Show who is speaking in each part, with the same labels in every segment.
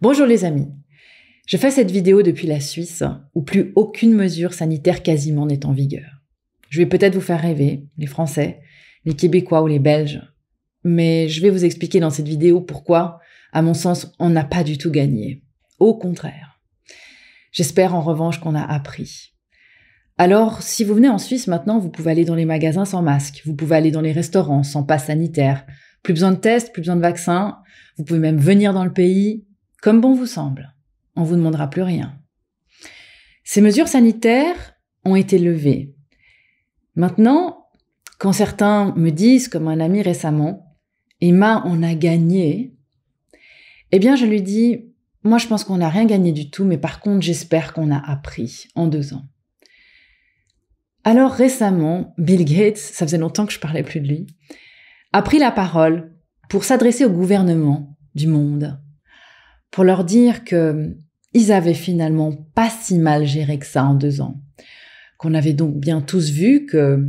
Speaker 1: Bonjour les amis. Je fais cette vidéo depuis la Suisse, où plus aucune mesure sanitaire quasiment n'est en vigueur. Je vais peut-être vous faire rêver, les Français, les Québécois ou les Belges, mais je vais vous expliquer dans cette vidéo pourquoi, à mon sens, on n'a pas du tout gagné. Au contraire. J'espère en revanche qu'on a appris. Alors, si vous venez en Suisse maintenant, vous pouvez aller dans les magasins sans masque, vous pouvez aller dans les restaurants sans passe sanitaire, plus besoin de tests, plus besoin de vaccins, vous pouvez même venir dans le pays, comme bon vous semble. On ne vous demandera plus rien. Ces mesures sanitaires ont été levées. Maintenant, quand certains me disent, comme un ami récemment, Emma, on a gagné, eh bien je lui dis, moi je pense qu'on n'a rien gagné du tout, mais par contre j'espère qu'on a appris en deux ans. Alors récemment, Bill Gates, ça faisait longtemps que je parlais plus de lui, a pris la parole pour s'adresser au gouvernement du monde pour leur dire que ils avaient finalement pas si mal géré que ça en deux ans. Qu'on avait donc bien tous vu que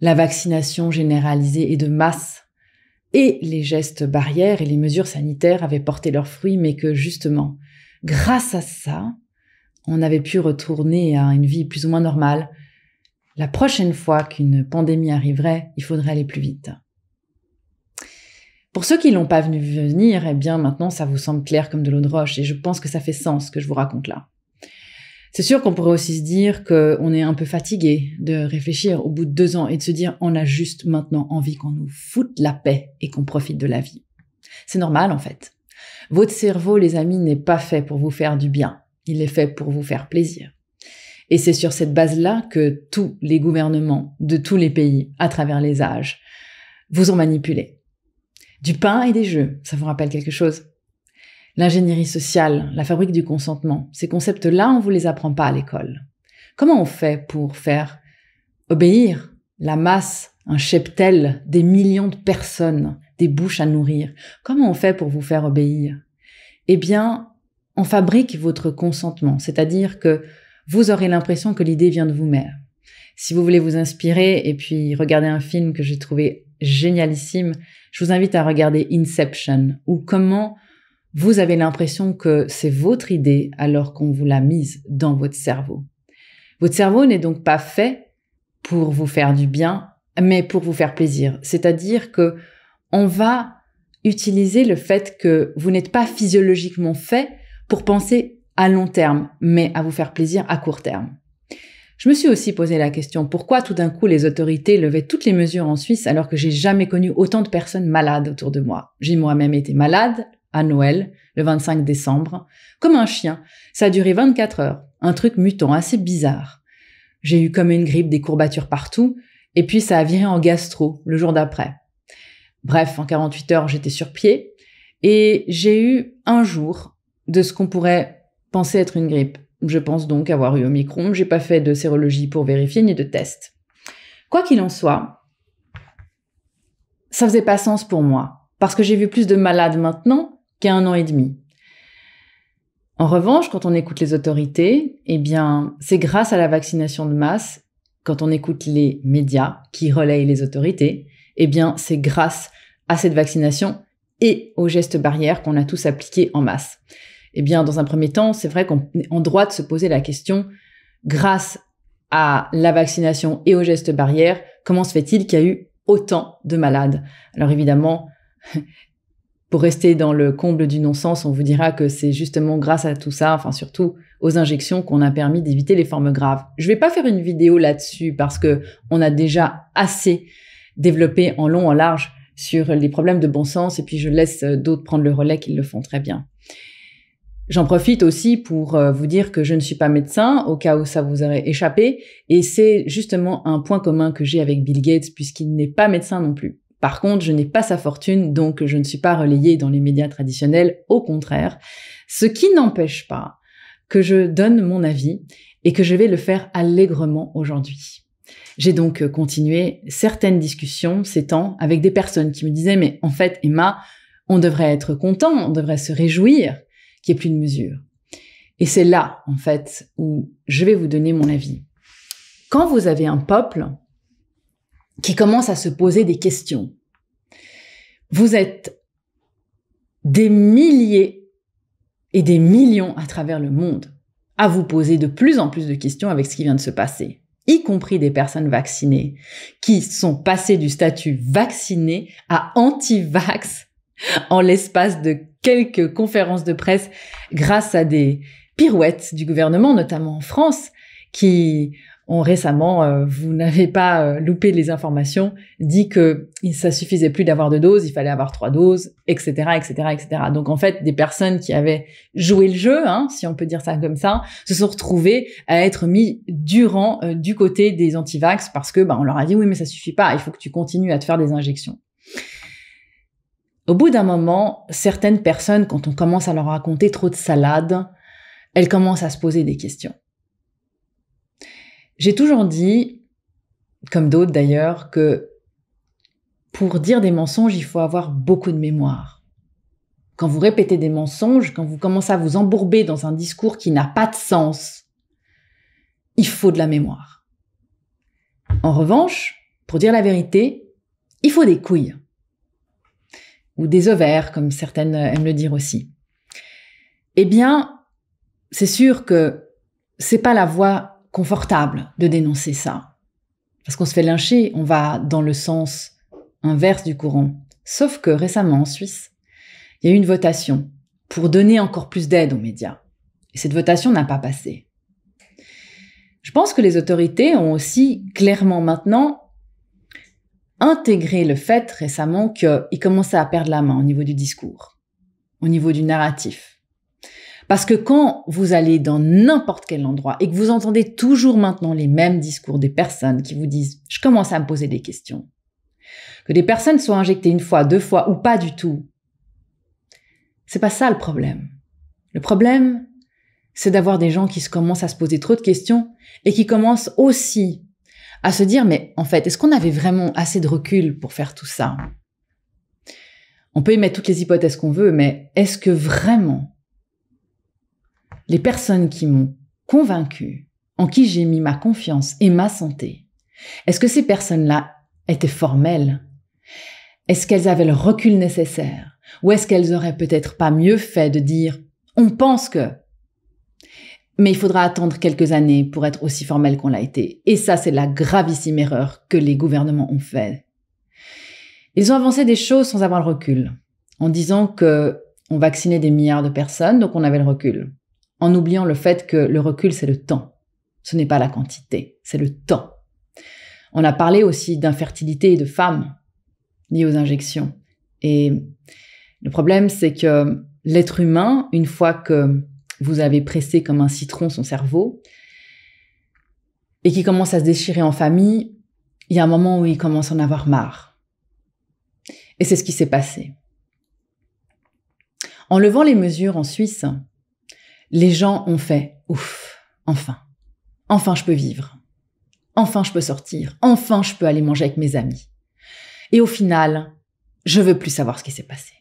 Speaker 1: la vaccination généralisée et de masse et les gestes barrières et les mesures sanitaires avaient porté leurs fruits, mais que justement, grâce à ça, on avait pu retourner à une vie plus ou moins normale. La prochaine fois qu'une pandémie arriverait, il faudrait aller plus vite. Pour ceux qui l'ont pas venu venir, eh bien maintenant ça vous semble clair comme de l'eau de roche et je pense que ça fait sens ce que je vous raconte là. C'est sûr qu'on pourrait aussi se dire qu'on est un peu fatigué de réfléchir au bout de deux ans et de se dire on a juste maintenant envie qu'on nous foute la paix et qu'on profite de la vie. C'est normal en fait. Votre cerveau, les amis, n'est pas fait pour vous faire du bien. Il est fait pour vous faire plaisir. Et c'est sur cette base-là que tous les gouvernements de tous les pays, à travers les âges, vous ont manipulé. Du pain et des jeux, ça vous rappelle quelque chose L'ingénierie sociale, la fabrique du consentement, ces concepts-là, on ne vous les apprend pas à l'école. Comment on fait pour faire obéir la masse, un cheptel, des millions de personnes, des bouches à nourrir Comment on fait pour vous faire obéir Eh bien, on fabrique votre consentement, c'est-à-dire que vous aurez l'impression que l'idée vient de vous-même. Si vous voulez vous inspirer et puis regarder un film que j'ai trouvé génialissime, je vous invite à regarder Inception, ou comment vous avez l'impression que c'est votre idée alors qu'on vous l'a mise dans votre cerveau. Votre cerveau n'est donc pas fait pour vous faire du bien, mais pour vous faire plaisir. C'est-à-dire que on va utiliser le fait que vous n'êtes pas physiologiquement fait pour penser à long terme, mais à vous faire plaisir à court terme. Je me suis aussi posé la question pourquoi tout d'un coup les autorités levaient toutes les mesures en Suisse alors que j'ai jamais connu autant de personnes malades autour de moi. J'ai moi-même été malade à Noël, le 25 décembre, comme un chien. Ça a duré 24 heures, un truc mutant assez bizarre. J'ai eu comme une grippe des courbatures partout, et puis ça a viré en gastro le jour d'après. Bref, en 48 heures, j'étais sur pied, et j'ai eu un jour de ce qu'on pourrait penser être une grippe. Je pense donc avoir eu Omicron, n'ai pas fait de sérologie pour vérifier ni de test. Quoi qu'il en soit, ça faisait pas sens pour moi, parce que j'ai vu plus de malades maintenant qu'à un an et demi. En revanche, quand on écoute les autorités, eh bien, c'est grâce à la vaccination de masse, quand on écoute les médias qui relayent les autorités, eh bien, c'est grâce à cette vaccination et aux gestes barrières qu'on a tous appliqués en masse. Eh bien, dans un premier temps, c'est vrai qu'on est en droit de se poser la question, grâce à la vaccination et aux gestes barrières, comment se fait-il qu'il y a eu autant de malades Alors évidemment, pour rester dans le comble du non-sens, on vous dira que c'est justement grâce à tout ça, enfin surtout aux injections, qu'on a permis d'éviter les formes graves. Je ne vais pas faire une vidéo là-dessus parce que on a déjà assez développé en long, en large sur les problèmes de bon sens et puis je laisse d'autres prendre le relais qu'ils le font très bien. J'en profite aussi pour euh, vous dire que je ne suis pas médecin, au cas où ça vous aurait échappé, et c'est justement un point commun que j'ai avec Bill Gates, puisqu'il n'est pas médecin non plus. Par contre, je n'ai pas sa fortune, donc je ne suis pas relayée dans les médias traditionnels, au contraire, ce qui n'empêche pas que je donne mon avis et que je vais le faire allègrement aujourd'hui. J'ai donc euh, continué certaines discussions ces temps avec des personnes qui me disaient mais en fait Emma, on devrait être content, on devrait se réjouir qui n'y plus de mesure. Et c'est là, en fait, où je vais vous donner mon avis. Quand vous avez un peuple qui commence à se poser des questions, vous êtes des milliers et des millions à travers le monde à vous poser de plus en plus de questions avec ce qui vient de se passer, y compris des personnes vaccinées qui sont passées du statut vacciné à anti-vax en l'espace de quelques conférences de presse grâce à des pirouettes du gouvernement, notamment en France, qui ont récemment, euh, vous n'avez pas euh, loupé les informations, dit que ça suffisait plus d'avoir deux doses, il fallait avoir trois doses, etc., etc., etc. Donc en fait, des personnes qui avaient joué le jeu, hein, si on peut dire ça comme ça, se sont retrouvées à être mis durant euh, du côté des antivax parce que bah, on leur a dit oui mais ça suffit pas, il faut que tu continues à te faire des injections. Au bout d'un moment, certaines personnes, quand on commence à leur raconter trop de salades, elles commencent à se poser des questions. J'ai toujours dit, comme d'autres d'ailleurs, que pour dire des mensonges, il faut avoir beaucoup de mémoire. Quand vous répétez des mensonges, quand vous commencez à vous embourber dans un discours qui n'a pas de sens, il faut de la mémoire. En revanche, pour dire la vérité, il faut des couilles ou des ovaires, comme certaines euh, aiment le dire aussi. Eh bien, c'est sûr que c'est pas la voie confortable de dénoncer ça. Parce qu'on se fait lyncher, on va dans le sens inverse du courant. Sauf que récemment, en Suisse, il y a eu une votation pour donner encore plus d'aide aux médias. Et cette votation n'a pas passé. Je pense que les autorités ont aussi clairement maintenant intégrer le fait récemment qu'il commençait à perdre la main au niveau du discours, au niveau du narratif. Parce que quand vous allez dans n'importe quel endroit et que vous entendez toujours maintenant les mêmes discours des personnes qui vous disent ⁇ je commence à me poser des questions ⁇ que des personnes soient injectées une fois, deux fois ou pas du tout, c'est pas ça le problème. Le problème, c'est d'avoir des gens qui se commencent à se poser trop de questions et qui commencent aussi à se dire, mais en fait, est-ce qu'on avait vraiment assez de recul pour faire tout ça On peut y mettre toutes les hypothèses qu'on veut, mais est-ce que vraiment les personnes qui m'ont convaincu, en qui j'ai mis ma confiance et ma santé, est-ce que ces personnes-là étaient formelles Est-ce qu'elles avaient le recul nécessaire Ou est-ce qu'elles auraient peut-être pas mieux fait de dire, on pense que, mais il faudra attendre quelques années pour être aussi formel qu'on l'a été. Et ça, c'est la gravissime erreur que les gouvernements ont faite. Ils ont avancé des choses sans avoir le recul, en disant que on vaccinait des milliards de personnes, donc on avait le recul, en oubliant le fait que le recul, c'est le temps. Ce n'est pas la quantité, c'est le temps. On a parlé aussi d'infertilité et de femmes liées aux injections. Et le problème, c'est que l'être humain, une fois que vous avez pressé comme un citron son cerveau, et qui commence à se déchirer en famille, il y a un moment où il commence à en avoir marre. Et c'est ce qui s'est passé. En levant les mesures en Suisse, les gens ont fait ⁇ Ouf, enfin, enfin je peux vivre, enfin je peux sortir, enfin je peux aller manger avec mes amis. ⁇ Et au final, je veux plus savoir ce qui s'est passé.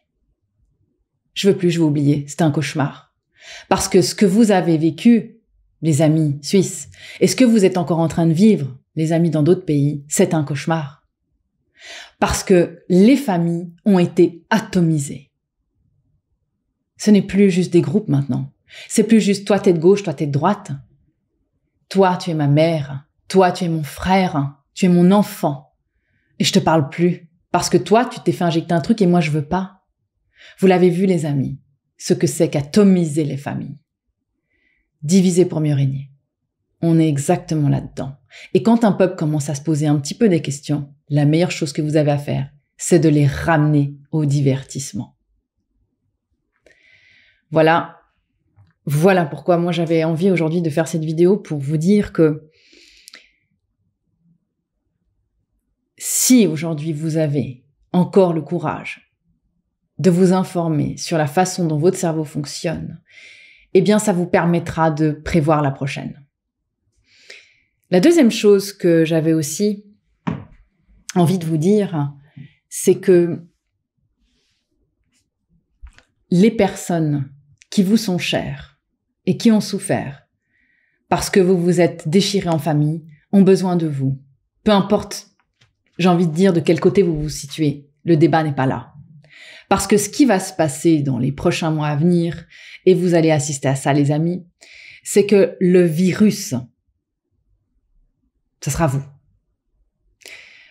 Speaker 1: Je veux plus, je veux oublier, c'était un cauchemar. Parce que ce que vous avez vécu, les amis suisses, et ce que vous êtes encore en train de vivre, les amis dans d'autres pays, c'est un cauchemar. Parce que les familles ont été atomisées. Ce n'est plus juste des groupes maintenant. C'est plus juste toi t'es de gauche, toi t'es de droite. Toi tu es ma mère, toi tu es mon frère, tu es mon enfant. Et je te parle plus. Parce que toi tu t'es fait injecter un truc et moi je veux pas. Vous l'avez vu les amis ce que c'est qu'atomiser les familles. Diviser pour mieux régner. On est exactement là-dedans. Et quand un peuple commence à se poser un petit peu des questions, la meilleure chose que vous avez à faire, c'est de les ramener au divertissement. Voilà. Voilà pourquoi moi j'avais envie aujourd'hui de faire cette vidéo pour vous dire que si aujourd'hui vous avez encore le courage de vous informer sur la façon dont votre cerveau fonctionne, eh bien ça vous permettra de prévoir la prochaine. La deuxième chose que j'avais aussi envie de vous dire, c'est que les personnes qui vous sont chères et qui ont souffert parce que vous vous êtes déchiré en famille ont besoin de vous. Peu importe, j'ai envie de dire, de quel côté vous vous situez, le débat n'est pas là. Parce que ce qui va se passer dans les prochains mois à venir, et vous allez assister à ça les amis, c'est que le virus, ce sera vous.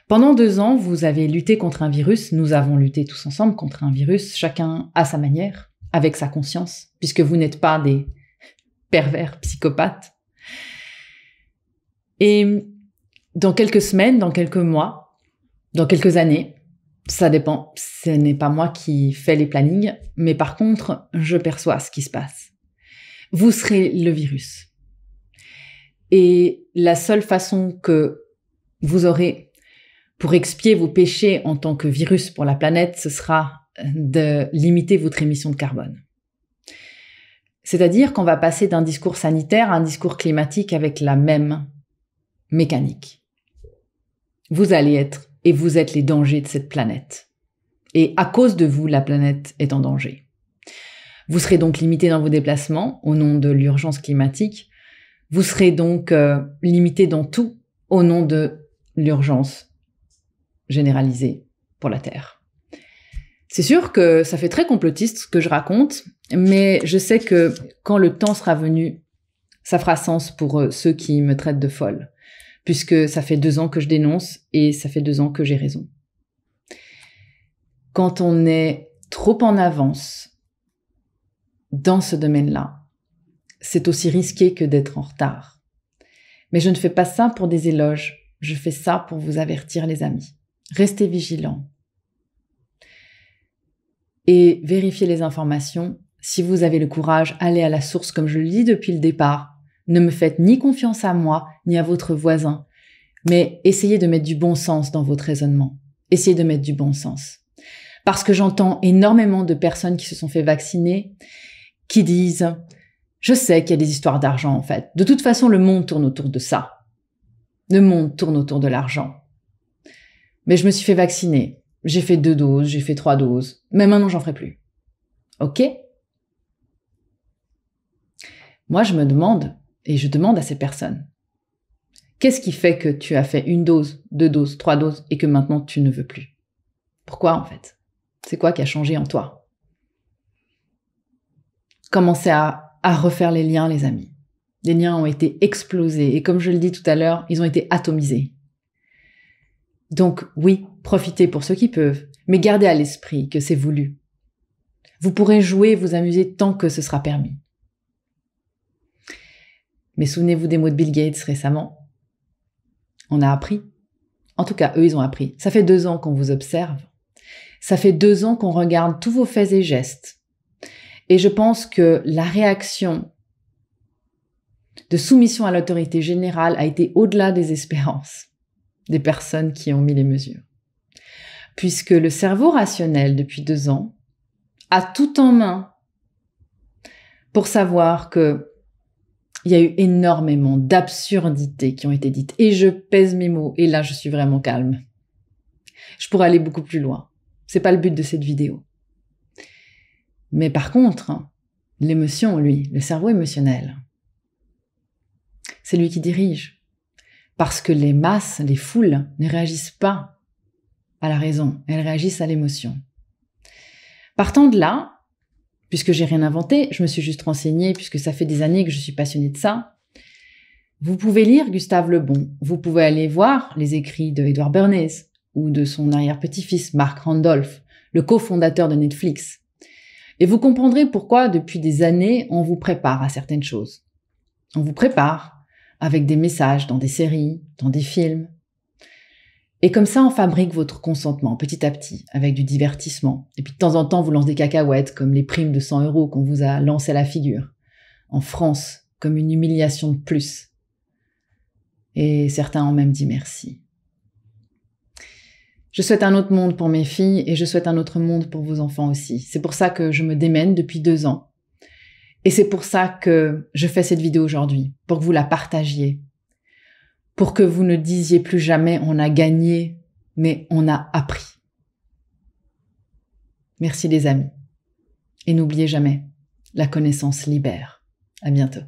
Speaker 1: Pendant deux ans, vous avez lutté contre un virus, nous avons lutté tous ensemble contre un virus, chacun à sa manière, avec sa conscience, puisque vous n'êtes pas des pervers psychopathes. Et dans quelques semaines, dans quelques mois, dans quelques années, ça dépend. Ce n'est pas moi qui fais les plannings, mais par contre, je perçois ce qui se passe. Vous serez le virus. Et la seule façon que vous aurez pour expier vos péchés en tant que virus pour la planète, ce sera de limiter votre émission de carbone. C'est-à-dire qu'on va passer d'un discours sanitaire à un discours climatique avec la même mécanique. Vous allez être et vous êtes les dangers de cette planète. Et à cause de vous, la planète est en danger. Vous serez donc limité dans vos déplacements au nom de l'urgence climatique. Vous serez donc euh, limité dans tout au nom de l'urgence généralisée pour la Terre. C'est sûr que ça fait très complotiste ce que je raconte, mais je sais que quand le temps sera venu, ça fera sens pour euh, ceux qui me traitent de folle puisque ça fait deux ans que je dénonce et ça fait deux ans que j'ai raison. Quand on est trop en avance dans ce domaine-là, c'est aussi risqué que d'être en retard. Mais je ne fais pas ça pour des éloges, je fais ça pour vous avertir les amis. Restez vigilants. Et vérifiez les informations. Si vous avez le courage, allez à la source comme je le dis depuis le départ. Ne me faites ni confiance à moi, ni à votre voisin. Mais essayez de mettre du bon sens dans votre raisonnement. Essayez de mettre du bon sens. Parce que j'entends énormément de personnes qui se sont fait vacciner, qui disent, je sais qu'il y a des histoires d'argent, en fait. De toute façon, le monde tourne autour de ça. Le monde tourne autour de l'argent. Mais je me suis fait vacciner. J'ai fait deux doses, j'ai fait trois doses. Mais maintenant, j'en ferai plus. OK? Moi, je me demande, et je demande à ces personnes, qu'est-ce qui fait que tu as fait une dose, deux doses, trois doses et que maintenant tu ne veux plus Pourquoi en fait C'est quoi qui a changé en toi Commencez à, refaire les liens, les amis. Les liens ont été explosés et comme je le dis tout à l'heure, ils ont été atomisés. Donc oui, profitez pour ceux qui peuvent, mais gardez à l'esprit que c'est voulu. Vous pourrez jouer, vous amuser tant que ce sera permis. Mais souvenez-vous des mots de Bill Gates récemment. On a appris. En tout cas, eux, ils ont appris. Ça fait deux ans qu'on vous observe. Ça fait deux ans qu'on regarde tous vos faits et gestes. Et je pense que la réaction de soumission à l'autorité générale a été au-delà des espérances des personnes qui ont mis les mesures. Puisque le cerveau rationnel, depuis deux ans, a tout en main pour savoir que il y a eu énormément d'absurdités qui ont été dites. Et je pèse mes mots. Et là, je suis vraiment calme. Je pourrais aller beaucoup plus loin. C'est pas le but de cette vidéo. Mais par contre, hein, l'émotion, lui, le cerveau émotionnel, c'est lui qui dirige. Parce que les masses, les foules, ne réagissent pas à la raison, elles réagissent à l'émotion. Partant de là, puisque j'ai rien inventé, je me suis juste renseignée, puisque ça fait des années que je suis passionnée de ça. Vous pouvez lire Gustave Le Bon, vous pouvez aller voir les écrits de Edward Bernays ou de son arrière-petit-fils Mark Randolph, le cofondateur de Netflix. Et vous comprendrez pourquoi depuis des années on vous prépare à certaines choses. On vous prépare avec des messages dans des séries, dans des films, et comme ça, on fabrique votre consentement petit à petit, avec du divertissement. Et puis de temps en temps, vous lance des cacahuètes, comme les primes de 100 euros qu'on vous a lancées à la figure. En France, comme une humiliation de plus. Et certains ont même dit merci. Je souhaite un autre monde pour mes filles et je souhaite un autre monde pour vos enfants aussi. C'est pour ça que je me démène depuis deux ans. Et c'est pour ça que je fais cette vidéo aujourd'hui, pour que vous la partagiez, pour que vous ne disiez plus jamais on a gagné, mais on a appris. Merci les amis. Et n'oubliez jamais, la connaissance libère. À bientôt.